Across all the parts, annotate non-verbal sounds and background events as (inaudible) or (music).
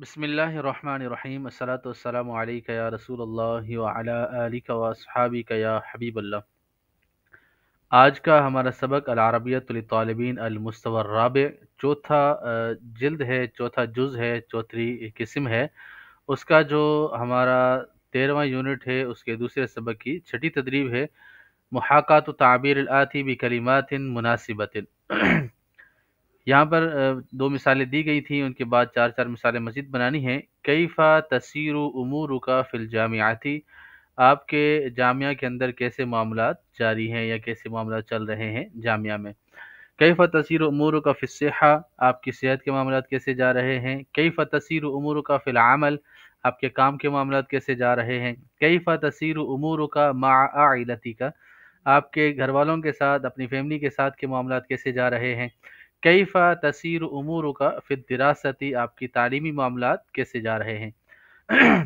بسم اللہ الرحمن الرحیم السلۃۃ والسلام علیکہ یا رسول اللہ علیہ یا حبیب اللہ آج کا ہمارا سبق العربیت لطالبین المستور رابع چوتھا جلد ہے چوتھا جز ہے چوتھی قسم ہے اس کا جو ہمارا تیرواں یونٹ ہے اس کے دوسرے سبق کی چھٹی تدریب ہے محاکات و تعبیر العاتی بکلمات مناسبت یہاں پر دو مثالیں دی گئی تھیں ان کے بعد چار چار مثالیں مزید بنانی ہیں کیفا تصیر و امور کا فل جامعاتی آپ کے جامعہ کے اندر کیسے معاملات جاری ہیں یا کیسے معاملات چل رہے ہیں جامعہ میں کیفا تصیر و امور کا فصحہ آپ کی صحت کے معاملات کیسے جا رہے ہیں کیفا تصیر و امور کا فلعمل آپ کے کام کے معاملات کیسے جا رہے ہیں کیفا تصیر و امور کا معالتی کا آپ کے گھر والوں کے ساتھ اپنی فیملی کے ساتھ کے معاملات کیسے جا رہے ہیں کیفا تصیر امور کا فت دراستی آپ کی تعلیمی معاملات کیسے جا رہے ہیں (clears throat)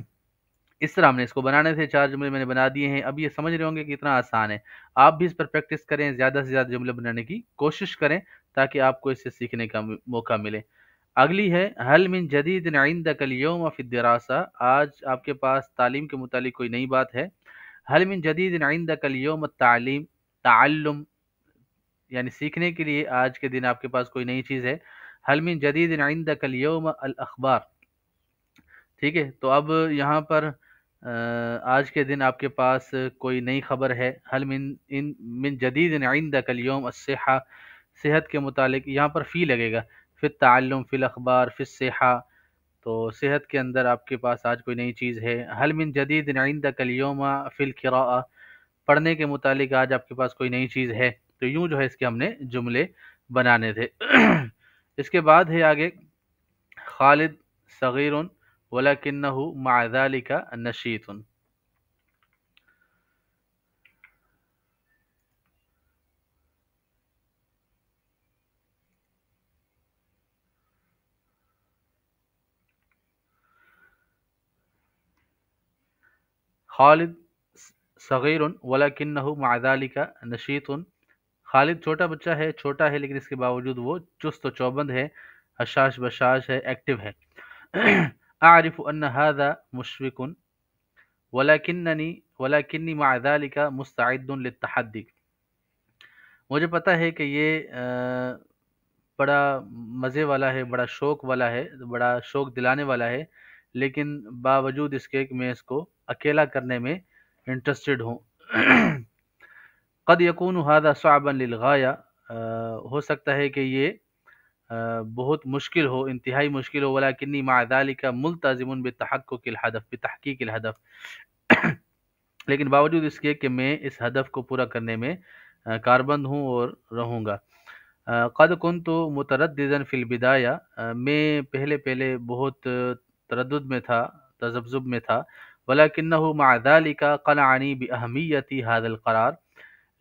اس طرح ہم نے اس کو بنانے تھے چار جملے میں نے بنا دیے ہیں اب یہ سمجھ رہے ہوں گے کہ اتنا آسان ہے آپ بھی اس پر پریکٹس کریں زیادہ سے زیادہ جملے بنانے کی کوشش کریں تاکہ آپ کو اسے سیکھنے کا موقع ملے اگلی ہے حل من جدید کل کلیوم فی الدراسہ آج آپ کے پاس تعلیم کے متعلق کوئی نئی بات ہے حل من جدید آئندہ کل یوم تعلیم تعلم یعنی سیکھنے کے لیے آج کے دن آپ کے پاس کوئی نئی چیز ہے حلم جدید عندک الیوم الاخبار ٹھیک ہے تو اب یہاں پر آج کے دن آپ کے پاس کوئی نئی خبر ہے حل من ان جدید عندك اليوم الصحة صحت کے متعلق یہاں پر فی لگے گا فی تعلم فی الاخبار فی الصحة تو صحت کے اندر آپ کے پاس آج کوئی نئی چیز ہے حل من جدید عندك اليوم فی القراءة پڑھنے کے متعلق آج آپ کے پاس کوئی نئی چیز ہے تو یوں جو ہے اس کے ہم نے جملے بنانے تھے اس کے بعد ہے آگے خالد صغیر ولا مع ذالک نشیط خالد صغیر ولا مع ذالک نشیط خالد چھوٹا بچہ ہے چھوٹا ہے لیکن اس کے باوجود وہ چست و چوبند ہے حشاش بشاش ہے ایکٹیو ہے (clears throat) اعرف ان هذا مشفق ولكنني ولكنني مع ذلك مستعد للتحدي مجھے پتہ ہے کہ یہ بڑا مزے والا ہے بڑا شوق والا ہے بڑا شوق دلانے والا ہے لیکن باوجود اس کے میں اس کو اکیلا کرنے میں انٹرسٹڈ ہوں (clears throat) قد یقون حاضن للغایہ ہو سکتا ہے کہ یہ بہت مشکل ہو انتہائی مشکل ہو بلا مع معدالی کا بتحقق تعظم بتحقیق تحق بے تحقیق لیکن باوجود اس کے کہ میں اس ہدف کو پورا کرنے میں کاربند ہوں اور رہوں گا قد کن تو فی البدایہ میں پہلے پہلے بہت تردد میں تھا تذبذب میں تھا بلا مع کا قلآ بھی اہمیتی حادل قرار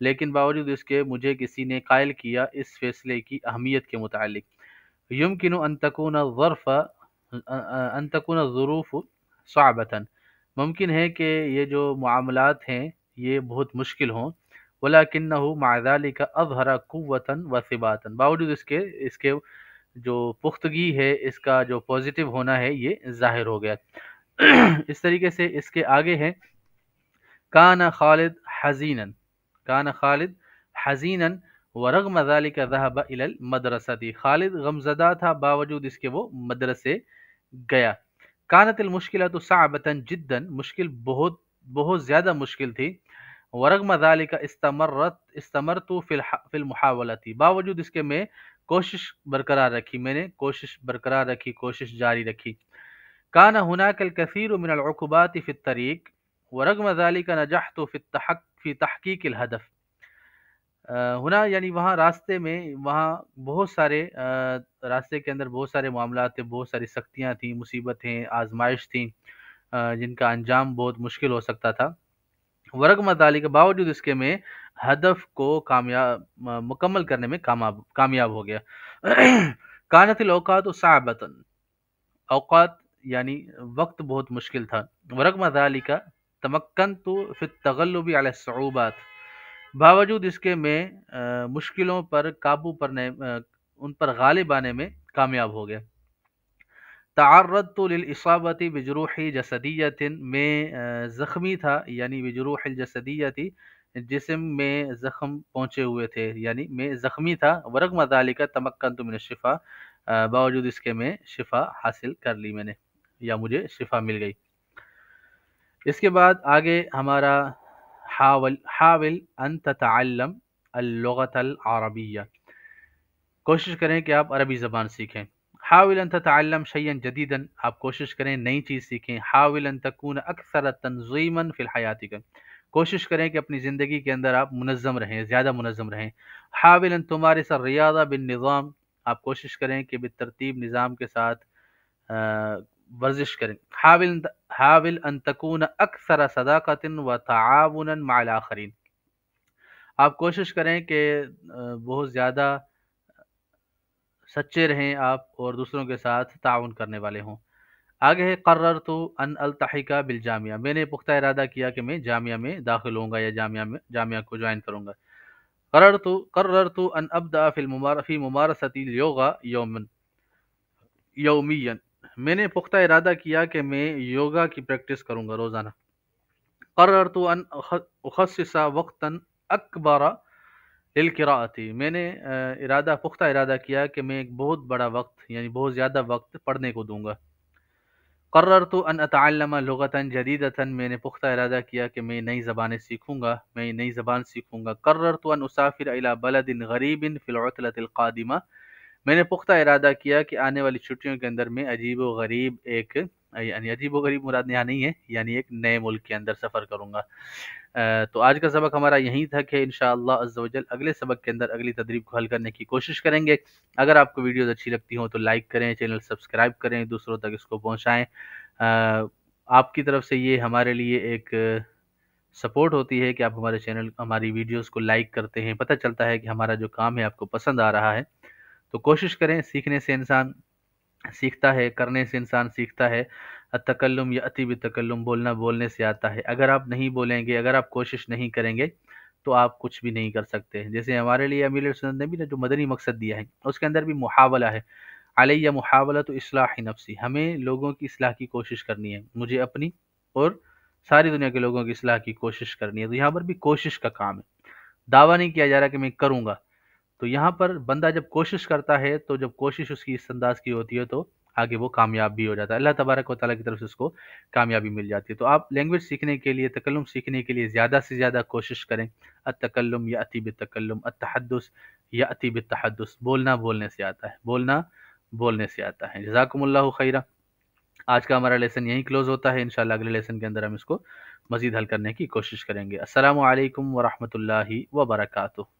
لیکن باوجود اس کے مجھے کسی نے قائل کیا اس فیصلے کی اہمیت کے متعلق ان تکون ظرف ان تکون ظروف صعبتاً ممکن ہے کہ یہ جو معاملات ہیں یہ بہت مشکل ہوں ولا مع ذالک اظہر مائدالی و ثباتاً باوجود اس کے اس کے جو پختگی ہے اس کا جو پازیٹو ہونا ہے یہ ظاہر ہو گیا اس طریقے سے اس کے آگے ہے کان خالد حزیناً کان خالد حزین ورغم ذالک ذهب الى المدرسه خالد غمزدہ تھا باوجود اس کے وہ مدرسے گیا کانت المشکلات صعبتا جدا مشکل بہت بہت زیادہ مشکل تھی ورغم ذالک استمرت استمرت فی المحاولتی باوجود اس کے میں کوشش برقرار رکھی میں نے کوشش برقرار رکھی کوشش جاری رکھی کان هناك الکثیر من العقوبات في الطريق ورغم ذلك نجحت فی التحق في تحقیق الهدف ہونا یعنی وہاں راستے میں وہاں بہت سارے راستے کے اندر بہت سارے معاملات تھے بہت ساری سختیاں تھیں مصیبتیں آزمائش تھیں جن کا انجام بہت مشکل ہو سکتا تھا ورغم ذلک کے باوجود اس کے میں ہدف کو کامیاب مکمل کرنے میں کامیاب کامیاب ہو گیا (clears throat) کانت الاوقات و اوقات یعنی وقت بہت مشکل تھا ورغم ذلک تمکن تو علیہ صعوبات باوجود اس کے میں مشکلوں پر قابو پر ان پر غالب آنے میں کامیاب ہو گیا تعارت تو لفابتی وجروحل جسدیت میں زخمی تھا یعنی بجروح الجسدیتی جسم میں زخم پہنچے ہوئے تھے یعنی میں زخمی تھا ورق مطالعہ تمکن تو میں نے شفا باوجود اس کے میں شفا حاصل کر لی میں نے یا مجھے شفا مل گئی اس کے بعد آگے ہمارا حاول حاول ان تتعلم اللغت العربیہ کوشش کریں کہ آپ عربی زبان سیکھیں حاول ان تتعلم شیئن جدید آپ کوشش کریں نئی چیز سیکھیں حاول ان تکون اکثر تنظیم فی الحیاتی کا کوشش کریں کہ اپنی زندگی کے اندر آپ منظم رہیں زیادہ منظم رہیں ان تمہارے سر ریاضہ بالنظام آپ کوشش کریں کہ بترتیب نظام کے ساتھ ورزش کریں حاول حاول ان تکون اکثر صداقت و تعاون مع الاخرین آپ کوشش کریں کہ بہت زیادہ سچے رہیں آپ اور دوسروں کے ساتھ تعاون کرنے والے ہوں آگے ہے قرر تو ان التحقہ بالجامعہ جامعہ میں نے پختہ ارادہ کیا کہ میں جامعہ میں داخل ہوں گا یا جامعہ میں جامعہ کو جوائن کروں گا قرر قرر تو تو ان ابدا فی یوگا یومن یومین میں نے پختہ ارادہ کیا کہ میں یوگا کی پریکٹس کروں گا روزانہ قرۃ ان اخصص اکبارہ للکرا للقراءتی میں نے ارادہ پختہ ارادہ کیا کہ میں ایک بہت بڑا وقت یعنی بہت زیادہ وقت پڑھنے کو دوں گا تو ان اتعلم لغتا جدیدتاً میں نے پختہ ارادہ کیا کہ میں نئی زبانیں سیکھوں گا میں نئی زبان سیکھوں گا ان اسافر الی بلد غریب فی العطلت القادمہ میں نے پختہ ارادہ کیا کہ آنے والی چھٹیوں کے اندر میں عجیب و غریب ایک یعنی عجیب و غریب مراد یہاں نہیں ہے یعنی ایک نئے ملک کے اندر سفر کروں گا تو آج کا سبق ہمارا یہیں تھا کہ ان شاء اللہ اگلے سبق کے اندر اگلی تدریب کو حل کرنے کی کوشش کریں گے اگر آپ کو ویڈیوز اچھی لگتی ہوں تو لائک کریں چینل سبسکرائب کریں دوسروں تک اس کو پہنچائیں آپ کی طرف سے یہ ہمارے لیے ایک سپورٹ ہوتی ہے کہ آپ ہمارے چینل ہماری ویڈیوز کو لائک کرتے ہیں پتہ چلتا ہے کہ ہمارا جو کام ہے آپ کو پسند آ رہا ہے تو کوشش کریں سیکھنے سے انسان سیکھتا ہے کرنے سے انسان سیکھتا ہے تکلم یا عتیب تکلم بولنا بولنے سے آتا ہے اگر آپ نہیں بولیں گے اگر آپ کوشش نہیں کریں گے تو آپ کچھ بھی نہیں کر سکتے جیسے ہمارے لیے امیر سنت نے بھی نے جو مدنی مقصد دیا ہے اس کے اندر بھی محاولہ ہے علیہ یا تو اصلاح نفسی ہمیں لوگوں کی اصلاح کی کوشش کرنی ہے مجھے اپنی اور ساری دنیا کے لوگوں کی اصلاح کی کوشش کرنی ہے تو یہاں پر بھی کوشش کا کام ہے دعویٰ نہیں کیا جا رہا کہ میں کروں گا تو یہاں پر بندہ جب کوشش کرتا ہے تو جب کوشش اس کی اس انداز کی ہوتی ہے تو آگے وہ کامیاب بھی ہو جاتا ہے اللہ تبارک و تعالیٰ کی طرف سے اس کو کامیابی مل جاتی ہے تو آپ لینگویج سیکھنے کے لیے تکلم سیکھنے کے لیے زیادہ سے زیادہ کوشش کریں اتکلم یا اتی تکلم التحدث یا اتیب تحدث بولنا بولنے سے آتا ہے بولنا بولنے سے آتا ہے جزاکم اللہ خیرہ آج کا ہمارا لیسن یہیں کلوز ہوتا ہے ان اگلے لیسن کے اندر ہم اس کو مزید حل کرنے کی کوشش کریں گے السلام علیکم ورحمۃ اللہ وبرکاتہ